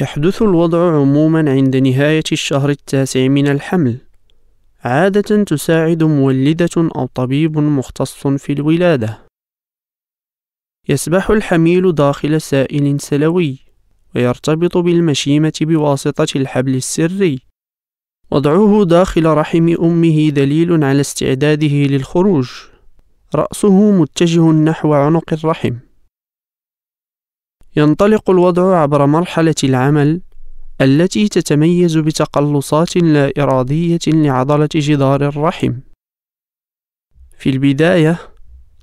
يحدث الوضع عموما عند نهاية الشهر التاسع من الحمل عادة تساعد مولدة أو طبيب مختص في الولادة يسبح الحميل داخل سائل سلوي ويرتبط بالمشيمة بواسطة الحبل السري وضعه داخل رحم أمه دليل على استعداده للخروج رأسه متجه نحو عنق الرحم ينطلق الوضع عبر مرحلة العمل التي تتميز بتقلصات لا إرادية لعضلة جدار الرحم. في البداية،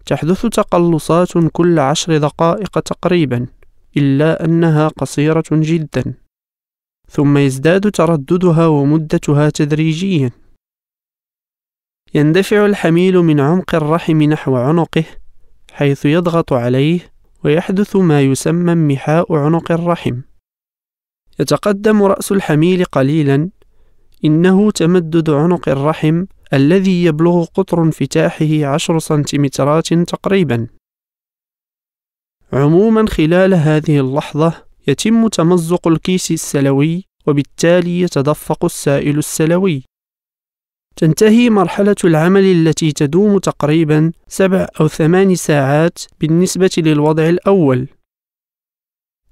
تحدث تقلصات كل عشر دقائق تقريبا، إلا أنها قصيرة جدا، ثم يزداد ترددها ومدتها تدريجيا. يندفع الحميل من عمق الرحم نحو عنقه، حيث يضغط عليه ويحدث ما يسمى انمحاء عنق الرحم يتقدم رأس الحميل قليلا إنه تمدد عنق الرحم الذي يبلغ قطر انفتاحه عشر سنتيمترات تقريبا عموما خلال هذه اللحظة يتم تمزق الكيس السلوي وبالتالي يتدفق السائل السلوي تنتهي مرحلة العمل التي تدوم تقريبا سبع أو ثمان ساعات بالنسبة للوضع الأول.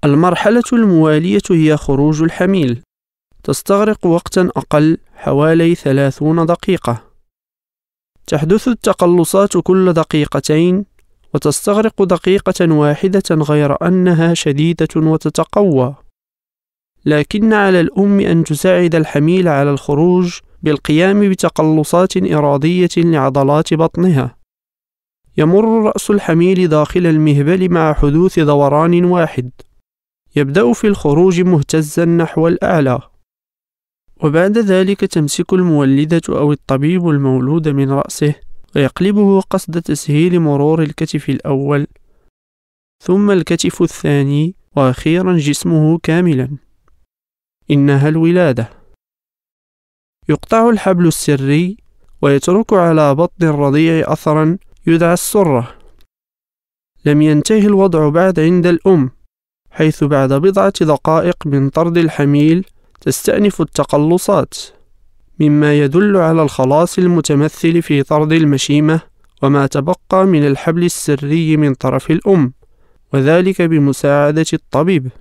المرحلة الموالية هي خروج الحميل، تستغرق وقتا أقل حوالي ثلاثون دقيقة. تحدث التقلصات كل دقيقتين، وتستغرق دقيقة واحدة غير أنها شديدة وتتقوى. لكن على الأم أن تساعد الحميل على الخروج بالقيام بتقلصات إرادية لعضلات بطنها يمر رأس الحميل داخل المهبل مع حدوث دوران واحد يبدأ في الخروج مهتزا نحو الأعلى وبعد ذلك تمسك المولدة أو الطبيب المولود من رأسه ويقلبه قصد تسهيل مرور الكتف الأول ثم الكتف الثاني وأخيرا جسمه كاملا إنها الولادة يقطع الحبل السري ويترك على بطن الرضيع أثرا يدعى السرة لم ينتهي الوضع بعد عند الأم حيث بعد بضعة دقائق من طرد الحميل تستأنف التقلصات مما يدل على الخلاص المتمثل في طرد المشيمة وما تبقى من الحبل السري من طرف الأم وذلك بمساعدة الطبيب